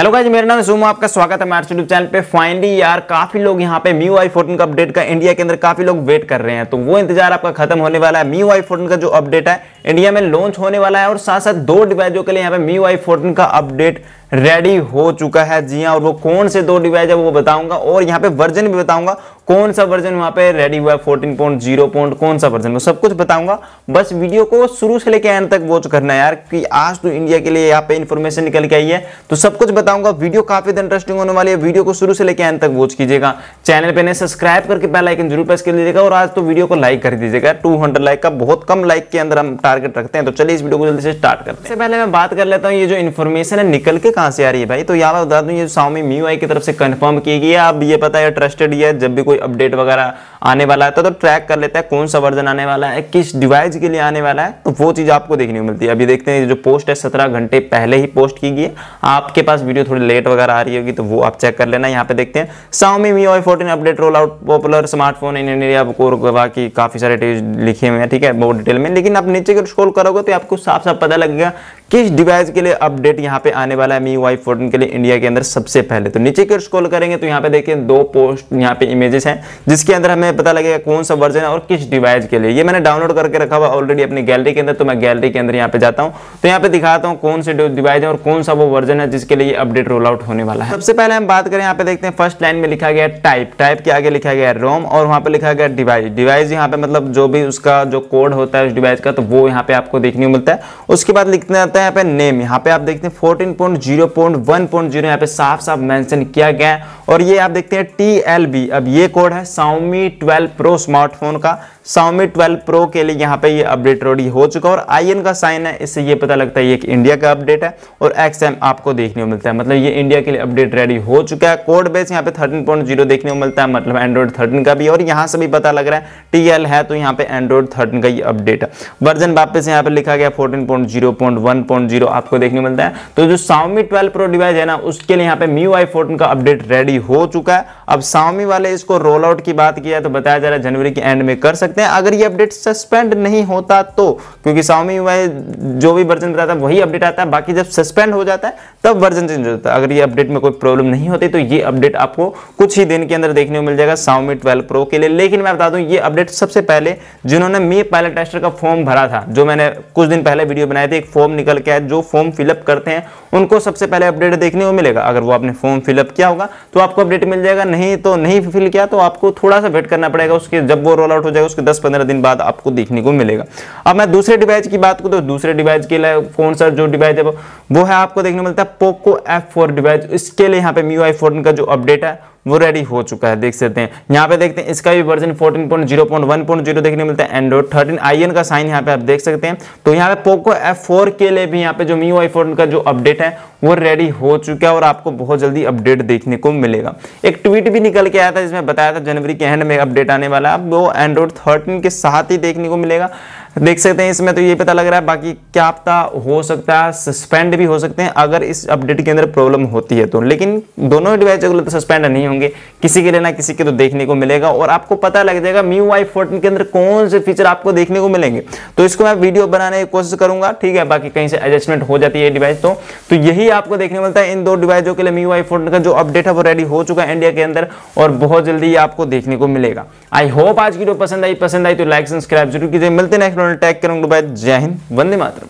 hello guys मेरा नाम Sumo आपका स्वागत है मैं यूट्यूब चैनल पे फाइनली यार काफी लोग यहाँ पे म्यू आई फोर्टीन का अपडेट का इंडिया के अंदर काफी लोग वेट कर रहे हैं तो वो इंतजार आपका खत्म होने वाला है म्यू आई फोर्टीन का जो अपडेट है इंडिया में लॉन्च होने वाला है और साथ साथ दो डिवाइसों के लिए यहाँ पे म्यू आई फोर्टीन का अपडेट रेडी हो चुका है जी हाँ और वो कौन से दो डिवाइस है वो बताऊंगा और यहाँ पे वर्जन भी बताऊंगा कौन सा वर्जन वहाँ पे रेडी हुआ है फोर्टीन पॉइंट जीरो पॉइंट कौन सा वर्जन वो सब कुछ बताऊंगा बस वीडियो को शुरू से लेकर एंड तक वॉच करना है यार कि आज तो इंडिया के लिए यहाँ पे इन्फॉर्मेशन निकल के आई है तो सब कुछ बताऊंगा वीडियो काफी इंटरेस्टिंग होने वाली है वीडियो को शुरू से लेकर एंड तक वॉच कीजिएगा चैनल पर सब्सक्राइब करके बेल जरूर प्रेस कर लीजिएगा और आज तो वीडियो को लाइक कर दीजिएगा टू लाइक का बहुत कम लाइक के अंदर हम टारगेट रखते हैं तो चलिए इस वीडियो को जल्दी से स्टार्ट करते हैं पहले मैं बात कर लेता हूँ ये जो इन्फॉर्मेशन है निकल के कहाँ से आ रही है भाई तो यहाँ पर बता दूँ ये स्वामी मी आई की तरफ से कंफर्म की गई है अब ये पता है ट्रस्टेड है जब भी कोई अपडेट वगैरह आने वाला है तो, तो ट्रैक कर लेता है कौन सा वर्जन आने वाला है किस डिवाइस के लिए आने वाला है तो वो चीज़ आपको देखने को मिलती है अभी देखते हैं जो पोस्ट है सत्रह घंटे पहले ही पोस्ट की गई है आपके पास वीडियो थोड़ी लेट वगैरह आ रही होगी तो वो आप चेक कर लेना यहाँ पे देखते हैं Xiaomi MIUI fourteen update roll out popular smartphone in India कोर बाकी काफ़ी सारे लिखे हुए हैं ठीक है बहुत डिटेल में लेकिन आप नीचे स्क्रॉल करोगे तो आपको साफ साफ पता लगेगा किस डिवाइस के लिए अपडेट यहाँ पे आने वाला है मी वाई फोर्टीन के लिए इंडिया के अंदर सबसे पहले तो नीचे की ओर स्क्रॉल करेंगे तो यहाँ पे देखिए दो पोस्ट यहाँ पे इमेजेस हैं जिसके अंदर हमें पता लगेगा कौन सा वर्जन है और किस डिवाइस के लिए ये मैंने डाउनलोड करके रखा हुआ ऑलरेडी अपनी गैलरी के अंदर तो मैं गैलरी के अंदर यहाँ पे जाता हूँ तो यहाँ पे दिखाता हूँ कौन से डिवाइस है और कौन सा वो वर्जन है जिसके लिए अपडेट रोल आउट होने वाला है सबसे पहले हम बात करें यहाँ पे देखते हैं फर्स्ट लाइन में लिखा गया टाइप टाइप के आगे लिखा गया रोम और वहाँ पे लिखा गया डिवाइस डिवाइस यहाँ पे मतलब जो भी उसका जो कोड होता है उस डिवाइस का तो वो यहाँ पे आपको देखने को मिलता है उसके बाद लिखने आता है है यहाँ पे नेम यहाँ पे आप देखते हैं fourteen point zero point one point zero यहाँ पे साफ साफ मेंशन किया गया है और ये आप देखते हैं टी एल बी अब ये कोड है साउमी ट्वेल्व प्रो स्मार्टफोन का साउमी ट्वेल्व प्रो के लिए यहाँ पे ये अपडेट रेडी हो चुका है और आई का साइन है इससे ये पता लगता है ये एक इंडिया का अपडेट है और एक्स आपको देखने को मिलता है मतलब ये इंडिया के लिए अपडेट रेडी हो चुका है कोड बेस यहाँ पे थर्टीन पॉइंट जीरो देखने को मिलता है मतलब एंड्रॉइड थर्टीन का भी और यहाँ से भी पता लग रहा है टी है तो यहाँ पे एंड्रॉइड थर्टीन का ये अपडेट है वर्जन वापस यहाँ पे लिखा गया फोर्टीन 1.0 आपको देखने मिलता है तो जो सावमी 12 प्रो डिवाइस है ना उसके लिए यहाँ पे MIUI आई फोर्टीन का अपडेट रेडी हो चुका है अब सावमी वाले इसको रोल आउट की बात किया तो बताया जा रहा है जनवरी के एंड में कर सकते हैं अगर ये अपडेट सस्पेंड नहीं होता तो क्योंकि सावमी वाई जो भी वर्जन बताता है वही अपडेट आता है बाकी जब सस्पेंड हो जाता है तब वर्जन चेंज होता है अगर ये अपडेट में कोई प्रॉब्लम नहीं होती तो ये अपडेट आपको कुछ ही दिन के अंदर देखने को मिल जाएगा सावमी ट्वेल्व प्रो के लिए लेकिन मैं बता दूँ ये अपडेट सबसे पहले जिन्होंने मी पायलट टेस्टर का फॉर्म भरा था जो मैंने कुछ दिन पहले वीडियो बनाई थी एक फॉर्म निकल करके जो फॉर्म फिलअप करते हैं उनको सबसे पहले अपडेट देखने को मिलेगा अगर वो आपने फॉर्म फिलअप किया होगा तो आपको अपडेट मिल जाएगा नहीं तो नहीं फिल किया तो आपको थोड़ा सा वेट करना पड़ेगा उसके जब वो रोल आउट हो जाएगा उसके दस पंद्रह दिन बाद आपको देखने को मिलेगा अब मैं दूसरे डिवाइस की बात करूँ तो दूसरे डिवाइस के लिए फोन सर जो डिवाइस है वो है आपको देखने को मिलता है पोको एफ डिवाइस इसके लिए यहाँ पे मी आई का जो अपडेट है वो रेडी हो चुका है देख सकते हैं यहाँ पे देखते हैं इसका भी वर्जन 14.0.1.0 देखने मिलता है एंड्रॉइड थर्टीन एन का साइन यहाँ पे आप देख सकते हैं तो यहाँ पे पोको एफ के लिए भी यहाँ पे जो मी वाई का जो अपडेट है वो रेडी हो चुका है और आपको बहुत जल्दी अपडेट देखने को मिलेगा एक ट्वीट भी निकल के आया था जिसमें बताया था जनवरी के एंड में अपडेट आने वाला है वो एंड्रॉइड थर्टीन के साथ ही देखने को मिलेगा देख सकते हैं इसमें तो ये पता लग रहा है बाकी क्या पता हो सकता है सस्पेंड भी हो सकते हैं अगर इस अपडेट के अंदर प्रॉब्लम होती है तो लेकिन दोनों डिवाइस अगले तो सस्पेंड नहीं होंगे किसी के लिए ना किसी के तो देखने को मिलेगा और आपको पता लग जाएगा मी वाई फोर्टीन के अंदर कौन से फीचर आपको देखने को मिलेंगे तो इसको मैं वीडियो बनाने की कोशिश करूंगा ठीक है बाकी कहीं से एडजस्टमेंट हो जाती है डिवाइस तो, तो यही आपको देखने मिलता है इन दो डिवाइसों के लिए मी वाई फोर्टीन का जो अपडेट है वो रेडी हो चुका है इंडिया के अंदर और बहुत जल्दी आपको देखने को मिलेगा आई होप आज की वीडियो पसंद आई पसंद आई तो लाइक सब्सक्राइब जरूर कीजिए मिलते नेक्स्ट टैग करूंगा जय हिंद वंदे मातर